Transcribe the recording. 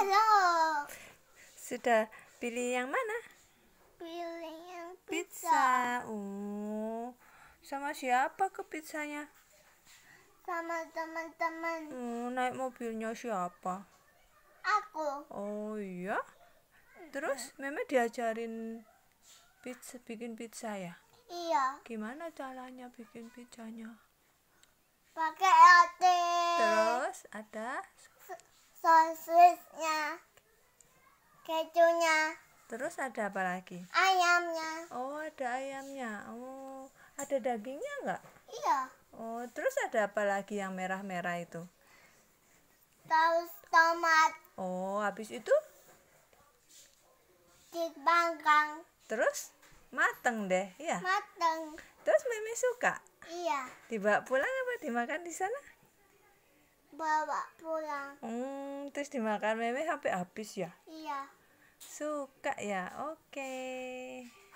Halo. Sudah pilih yang mana? Pilih yang pizza. pizza. Oh. Sama siapa ke pizzanya? Sama teman-teman. Oh, naik mobilnya siapa? Aku. Oh iya. Terus Meme diajarin pizza bikin pizza ya? Iya. Gimana caranya bikin pizzanya? Pakai roti. Terus ada sosisnya, kejunya. Terus ada apa lagi? Ayamnya. Oh, ada ayamnya. Oh, ada dagingnya enggak? Iya. Oh, terus ada apa lagi yang merah-merah itu? Saus tomat. Oh, habis itu? bangkang. Terus? Mateng deh, ya. Mateng. Terus Mimi suka? Iya. Dibawa pulang apa dimakan di sana? bawa pulang. Hmm, terus dimakan meme sampai habis ya? Iya. Suka ya, oke. Okay.